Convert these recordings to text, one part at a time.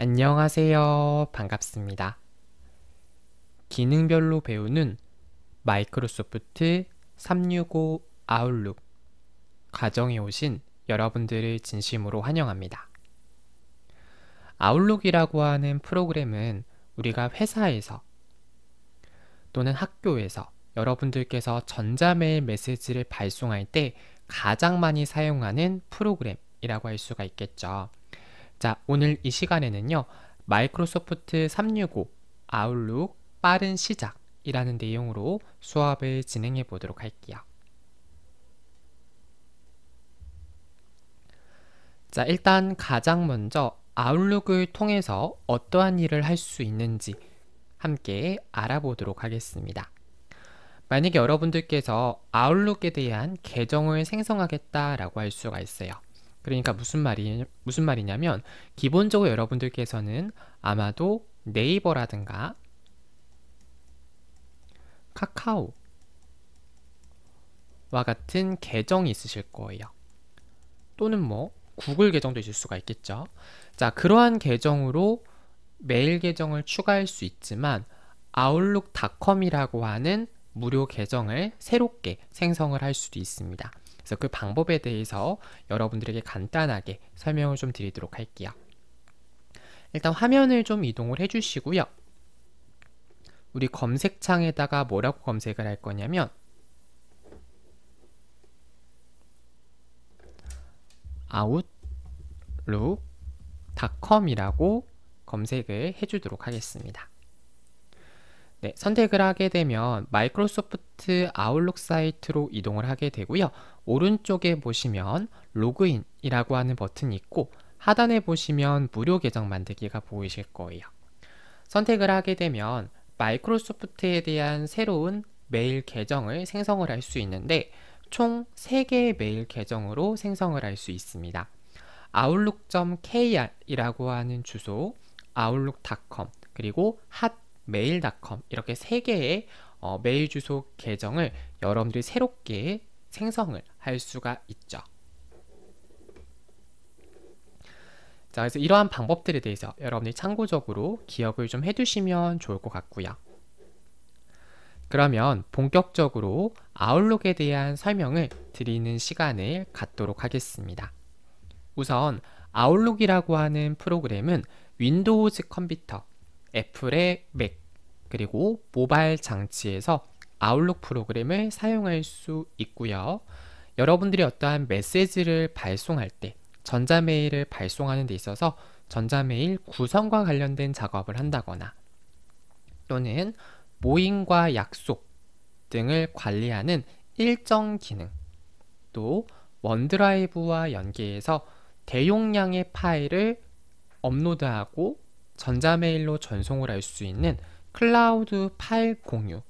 안녕하세요. 반갑습니다. 기능별로 배우는 마이크로소프트 365 아웃룩 과정에 오신 여러분들을 진심으로 환영합니다. 아웃룩이라고 하는 프로그램은 우리가 회사에서 또는 학교에서 여러분들께서 전자메일 메시지를 발송할 때 가장 많이 사용하는 프로그램이라고 할 수가 있겠죠. 자, 오늘 이 시간에는요. 마이크로소프트 365 아웃룩 빠른 시작이라는 내용으로 수업을 진행해 보도록 할게요. 자, 일단 가장 먼저 아웃룩을 통해서 어떠한 일을 할 수 있는지 함께 알아보도록 하겠습니다. 만약에 여러분들께서 아웃룩에 대한 계정을 생성하겠다라고 할 수가 있어요. 그러니까 무슨 말이 무슨 말이냐면 기본적으로 여러분들께서는 아마도 네이버라든가 카카오와 같은 계정이 있으실 거예요. 또는 뭐 구글 계정도 있을 수가 있겠죠. 자, 그러한 계정으로 메일 계정을 추가할 수 있지만 아 u 룩닷컴이라고 하는 무료 계정을 새롭게 생성을 할 수도 있습니다. 그래서 그 방법에 대해서 여러분들에게 간단하게 설명을 좀 드리도록 할게요. 일단 화면을 좀 이동을 해주시고요. 우리 검색창에다가 뭐라고 검색을 할 거냐면 outlook.com이라고 검색을 해주도록 하겠습니다. 네, 선택을 하게 되면 마이크로소프트 아웃룩 사이트로 이동을 하게 되고요. 오른쪽에 보시면 로그인이라고 하는 버튼이 있고 하단에 보시면 무료 계정 만들기가 보이실 거예요. 선택을 하게 되면 마이크로소프트에 대한 새로운 메일 계정을 생성을 할 수 있는데 총 3개의 메일 계정으로 생성을 할 수 있습니다. outlook.kr이라고 하는 주소, outlook.com 그리고 hotmail.com 이렇게 3개의 어, 메일 주소 계정을 여러분들이 새롭게 생성을 할 수가 있죠. 자, 그래서 이러한 방법들에 대해서 여러분이 참고적으로 기억을 좀 해두시면 좋을 것 같고요. 그러면 본격적으로 아웃룩에 대한 설명을 드리는 시간을 갖도록 하겠습니다. 우선 아웃룩이라고 하는 프로그램은 윈도우즈 컴퓨터, 애플의 맥, 그리고 모바일 장치에서 아웃룩 프로그램을 사용할 수 있고요. 여러분들이 어떠한 메시지를 발송할 때 전자메일을 발송하는 데 있어서 전자메일 구성과 관련된 작업을 한다거나 또는 모임과 약속 등을 관리하는 일정 기능 또 원드라이브와 연계해서 대용량의 파일을 업로드하고 전자메일로 전송을 할 수 있는 클라우드 파일 공유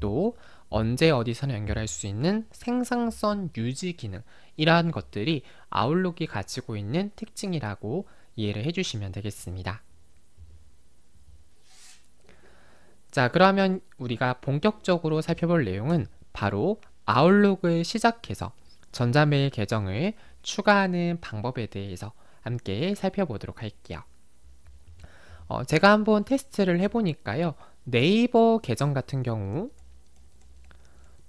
또 언제 어디선 서 연결할 수 있는 생산성 유지 기능 이러한 것들이 아웃룩이 가지고 있는 특징이라고 이해를 해주시면 되겠습니다. 자 그러면 우리가 본격적으로 살펴볼 내용은 바로 아웃룩을 시작해서 전자메일 계정을 추가하는 방법에 대해서 함께 살펴보도록 할게요. 어, 제가 한번 테스트를 해보니까요. 네이버 계정 같은 경우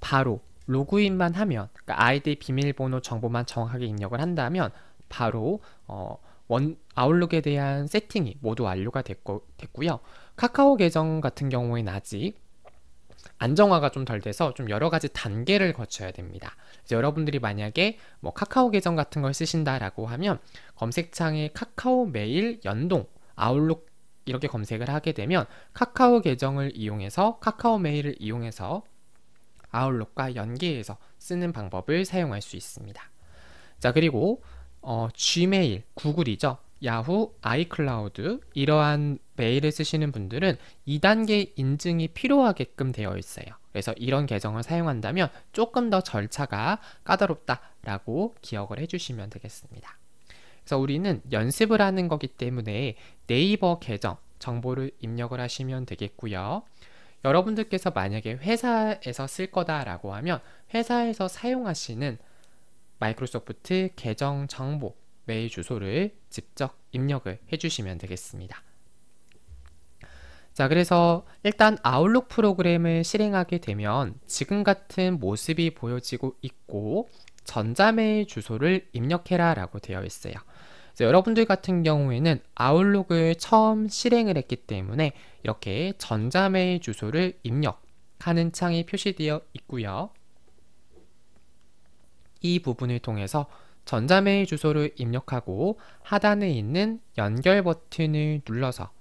바로 로그인만 하면 그러니까 아이디 비밀번호 정보만 정확하게 입력을 한다면 바로 어, 원, 아웃룩에 대한 세팅이 모두 완료가 됐고, 됐고요. 카카오 계정 같은 경우에는 아직 안정화가 좀 덜 돼서 좀 여러 가지 단계를 거쳐야 됩니다. 여러분들이 만약에 뭐 카카오 계정 같은 걸 쓰신다라고 하면 검색창에 카카오 메일 연동 아웃룩 이렇게 검색을 하게 되면 카카오 계정을 이용해서 카카오 메일을 이용해서 아웃룩과 연계해서 쓰는 방법을 사용할 수 있습니다. 자 그리고 어, Gmail, 구글이죠. 야후, 아이클라우드 이러한 메일을 쓰시는 분들은 2단계 인증이 필요하게끔 되어 있어요. 그래서 이런 계정을 사용한다면 조금 더 절차가 까다롭다라고 기억을 해주시면 되겠습니다. 그래서 우리는 연습을 하는 거기 때문에 네이버 계정 정보를 입력을 하시면 되겠고요. 여러분들께서 만약에 회사에서 쓸 거다라고 하면 회사에서 사용하시는 마이크로소프트 계정 정보 메일 주소를 직접 입력을 해주시면 되겠습니다. 자 그래서 일단 아웃룩 프로그램을 실행하게 되면 지금 같은 모습이 보여지고 있고 전자메일 주소를 입력해라 라고 되어 있어요. 여러분들 같은 경우에는 아웃룩을 처음 실행을 했기 때문에 이렇게 전자메일 주소를 입력하는 창이 표시되어 있고요. 이 부분을 통해서 전자메일 주소를 입력하고 하단에 있는 연결 버튼을 눌러서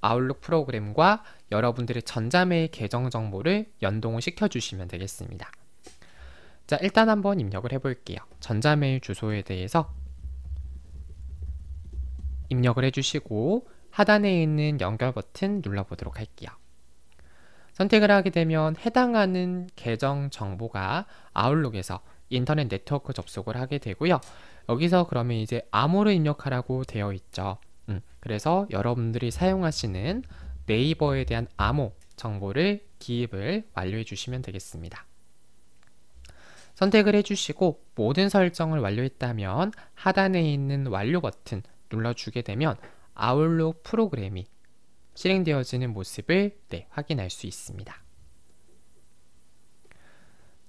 아웃룩 프로그램과 여러분들의 전자메일 계정 정보를 연동을 시켜주시면 되겠습니다. 자 일단 한번 입력을 해볼게요. 전자메일 주소에 대해서 입력을 해주시고 하단에 있는 연결 버튼 눌러보도록 할게요. 선택을 하게 되면 해당하는 계정 정보가 아웃룩에서 인터넷 네트워크 접속을 하게 되고요. 여기서 그러면 이제 암호를 입력하라고 되어 있죠. 음, 그래서 여러분들이 사용하시는 네이버에 대한 암호 정보를 기입을 완료해 주시면 되겠습니다. 선택을 해주시고 모든 설정을 완료했다면 하단에 있는 완료 버튼 눌러주게 되면 아울룩 프로그램이 실행되어지는 모습을 네, 확인할 수 있습니다.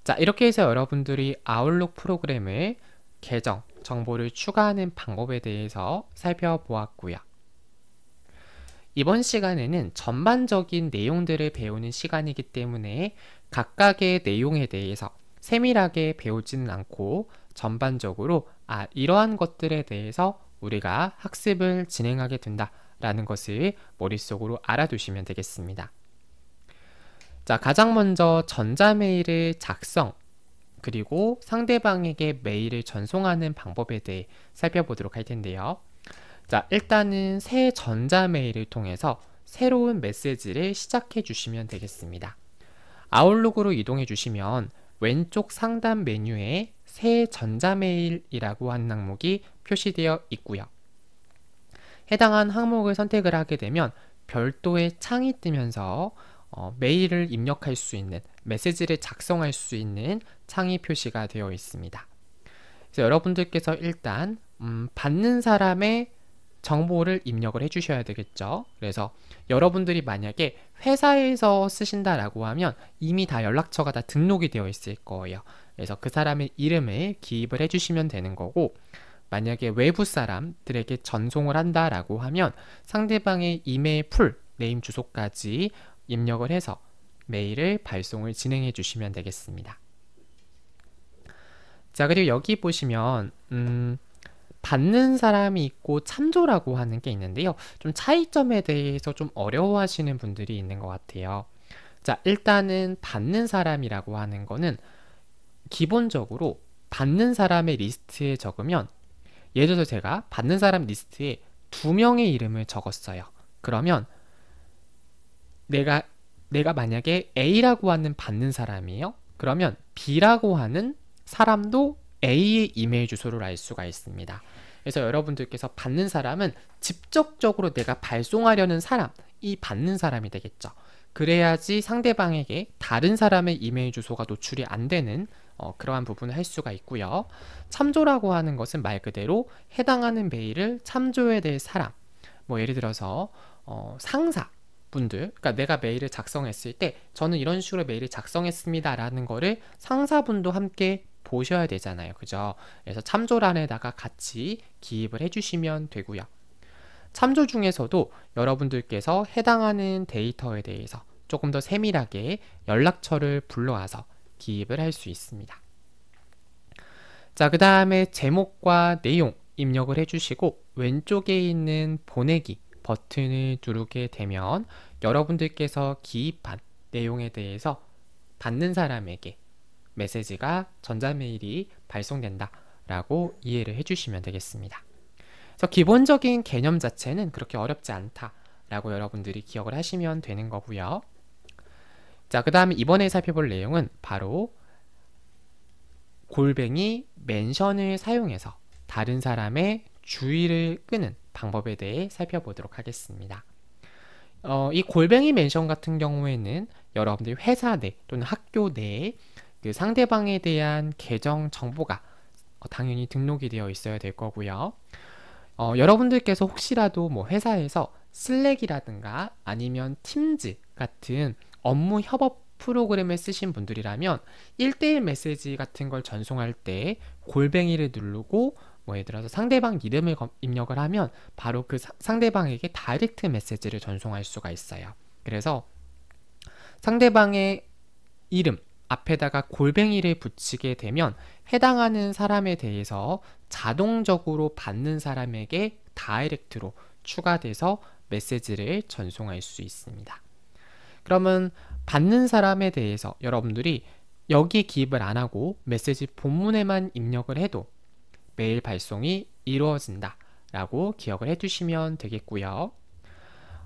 자 이렇게 해서 여러분들이 아울룩 프로그램을 계정, 정보를 추가하는 방법에 대해서 살펴보았고요. 이번 시간에는 전반적인 내용들을 배우는 시간이기 때문에 각각의 내용에 대해서 세밀하게 배우지는 않고 전반적으로 아 이러한 것들에 대해서 우리가 학습을 진행하게 된다라는 것을 머릿속으로 알아두시면 되겠습니다. 자, 가장 먼저 전자메일을 작성, 그리고 상대방에게 메일을 전송하는 방법에 대해 살펴보도록 할 텐데요. 자, 일단은 새 전자메일을 통해서 새로운 메시지를 시작해 주시면 되겠습니다. 아웃룩으로 이동해 주시면 왼쪽 상단 메뉴에 새 전자메일이라고 하는 항목이 표시되어 있고요. 해당한 항목을 선택을 하게 되면 별도의 창이 뜨면서 어, 메일을 입력할 수 있는 메시지를 작성할 수 있는 창이 표시가 되어 있습니다. 그래서 여러분들께서 일단 음, 받는 사람의 정보를 입력을 해주셔야 되겠죠. 그래서 여러분들이 만약에 회사에서 쓰신다라고 하면 이미 다 연락처가 다 등록이 되어 있을 거예요. 그래서 그 사람의 이름에 기입을 해주시면 되는 거고 만약에 외부 사람들에게 전송을 한다라고 하면 상대방의 이메일 풀, 네임 주소까지 입력을 해서 메일을 발송을 진행해 주시면 되겠습니다. 자 그리고 여기 보시면 음, 받는 사람이 있고 참조라고 하는 게 있는데요. 좀 차이점에 대해서 좀 어려워하시는 분들이 있는 것 같아요. 자, 일단은 받는 사람이라고 하는 거는 기본적으로 받는 사람의 리스트에 적으면 예를 들어서 제가 받는 사람 리스트에 두 명의 이름을 적었어요. 그러면 내가 내가 만약에 A라고 하는 받는 사람이에요. 그러면 B라고 하는 사람도 A의 이메일 주소를 알 수가 있습니다. 그래서 여러분들께서 받는 사람은 직접적으로 내가 발송하려는 사람, 이 받는 사람이 되겠죠. 그래야지 상대방에게 다른 사람의 이메일 주소가 노출이 안 되는 어, 그러한 부분을 할 수가 있고요. 참조라고 하는 것은 말 그대로 해당하는 메일을 참조해야될 사람, 뭐 예를 들어서 어, 상사, 분들, 그러니까 내가 메일을 작성했을 때 저는 이런 식으로 메일을 작성했습니다라는 거를 상사분도 함께 보셔야 되잖아요. 그죠? 그래서 참조란에다가 같이 기입을 해주시면 되고요. 참조 중에서도 여러분들께서 해당하는 데이터에 대해서 조금 더 세밀하게 연락처를 불러와서 기입을 할 수 있습니다. 자, 그 다음에 제목과 내용 입력을 해주시고 왼쪽에 있는 보내기 버튼을 누르게 되면 여러분들께서 기입한 내용에 대해서 받는 사람에게 메시지가 전자메일이 발송된다 라고 이해를 해주시면 되겠습니다. 그래서 기본적인 개념 자체는 그렇게 어렵지 않다 라고 여러분들이 기억을 하시면 되는 거고요. 자, 그 다음에 이번에 살펴볼 내용은 바로 골뱅이 멘션을 사용해서 다른 사람의 주의를 끄는 방법에 대해 살펴보도록 하겠습니다. 어, 이 골뱅이 멘션 같은 경우에는 여러분들 회사 내 또는 학교 내에 그 상대방에 대한 계정 정보가 어, 당연히 등록이 되어 있어야 될 거고요. 어, 여러분들께서 혹시라도 뭐 회사에서 슬랙이라든가 아니면 팀즈 같은 업무 협업 프로그램을 쓰신 분들이라면 1대1 메시지 같은 걸 전송할 때 골뱅이를 누르고 뭐 예를 들어서 상대방 이름을 입력을 하면 바로 그 상대방에게 다이렉트 메시지를 전송할 수가 있어요. 그래서 상대방의 이름 앞에다가 골뱅이를 붙이게 되면 해당하는 사람에 대해서 자동적으로 받는 사람에게 다이렉트로 추가돼서 메시지를 전송할 수 있습니다. 그러면 받는 사람에 대해서 여러분들이 여기에 기입을 안 하고 메시지 본문에만 입력을 해도 메일 발송이 이루어진다 라고 기억을 해주시면 되겠고요.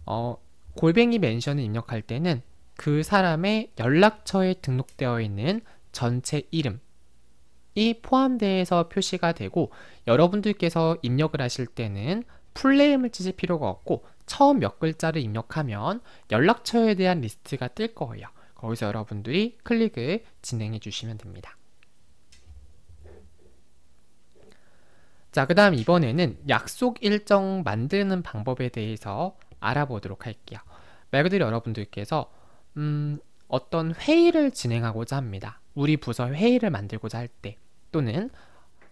어, 골뱅이 멘션을 입력할 때는 그 사람의 연락처에 등록되어 있는 전체 이름이 포함돼서 표시가 되고 여러분들께서 입력을 하실 때는 풀네임을 치을 필요가 없고 처음 몇 글자를 입력하면 연락처에 대한 리스트가 뜰 거예요. 거기서 여러분들이 클릭을 진행해 주시면 됩니다. 자, 그 다음 이번에는 약속 일정 만드는 방법에 대해서 알아보도록 할게요. 말 그대로 여러분들께서 음, 어떤 회의를 진행하고자 합니다. 우리 부서 회의를 만들고자 할 때 또는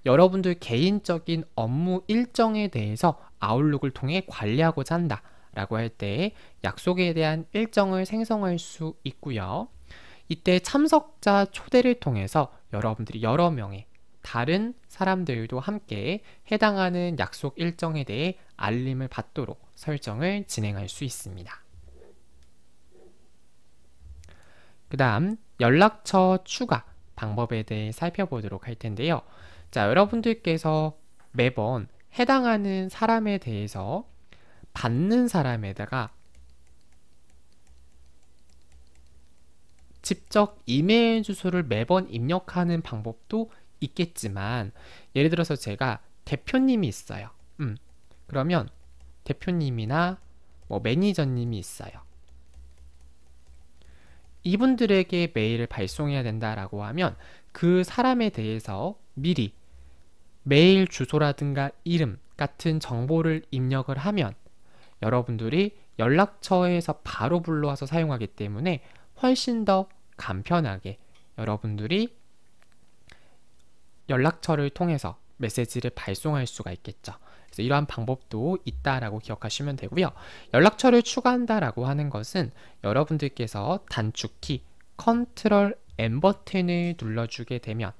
여러분들 개인적인 업무 일정에 대해서 아웃룩을 통해 관리하고자 한다 라고 할 때 약속에 대한 일정을 생성할 수 있고요. 이때 참석자 초대를 통해서 여러분들이 여러 명의 다른 사람들도 함께 해당하는 약속 일정에 대해 알림을 받도록 설정을 진행할 수 있습니다. 그 다음 연락처 추가 방법에 대해 살펴보도록 할 텐데요. 자, 여러분들께서 매번 해당하는 사람에 대해서 받는 사람에다가 직접 이메일 주소를 매번 입력하는 방법도 있겠지만 예를 들어서 제가 대표님이 있어요. 음, 그러면 대표님이나 뭐 매니저님이 있어요. 이분들에게 메일을 발송해야 된다라고 하면 그 사람에 대해서 미리 메일 주소라든가 이름 같은 정보를 입력을 하면 여러분들이 연락처에서 바로 불러와서 사용하기 때문에 훨씬 더 간편하게 여러분들이 연락처를 통해서 메시지를 발송할 수가 있겠죠. 그래서 이러한 방법도 있다라고 기억하시면 되고요. 연락처를 추가한다라고 하는 것은 여러분들께서 단축키 컨트롤 M 버튼을 눌러주게 되면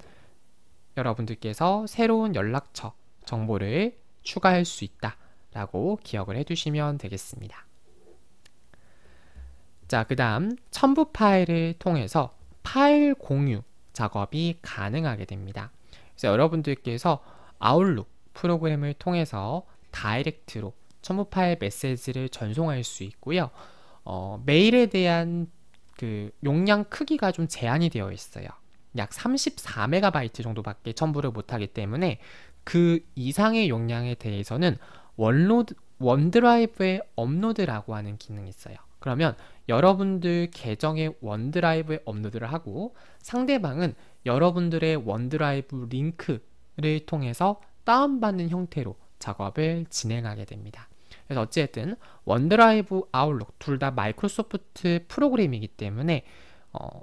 여러분들께서 새로운 연락처 정보를 추가할 수 있다라고 기억을 해두시면 되겠습니다. 자, 그 다음 첨부 파일을 통해서 파일 공유 작업이 가능하게 됩니다. 그래서 여러분들께서 아웃룩 프로그램을 통해서 다이렉트로 첨부 파일 메시지를 전송할 수 있고요. 어, 메일에 대한 그 용량 크기가 좀 제한이 되어 있어요. 약 34MB 정도밖에 첨부를 못하기 때문에 그 이상의 용량에 대해서는 원로드, 원드라이브에 업로드라고 하는 기능이 있어요. 그러면 여러분들 계정에 원드라이브에 업로드를 하고 상대방은 여러분들의 원드라이브 링크를 통해서 다운받는 형태로 작업을 진행하게 됩니다. 그래서 어찌됐든 원드라이브, 아웃룩 둘 다 마이크로소프트 프로그램이기 때문에 어,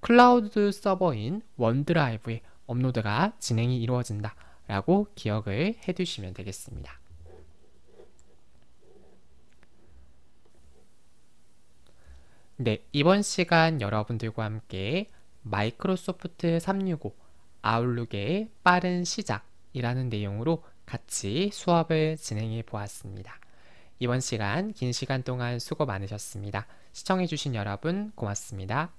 클라우드 서버인 원드라이브에 업로드가 진행이 이루어진다 라고 기억을 해두시면 되겠습니다. 네, 이번 시간 여러분들과 함께 마이크로소프트 365 아웃룩의 빠른 시작 이라는 내용으로 같이 수업을 진행해 보았습니다. 이번 시간 긴 시간 동안 수고 많으셨습니다. 시청해주신 여러분 고맙습니다.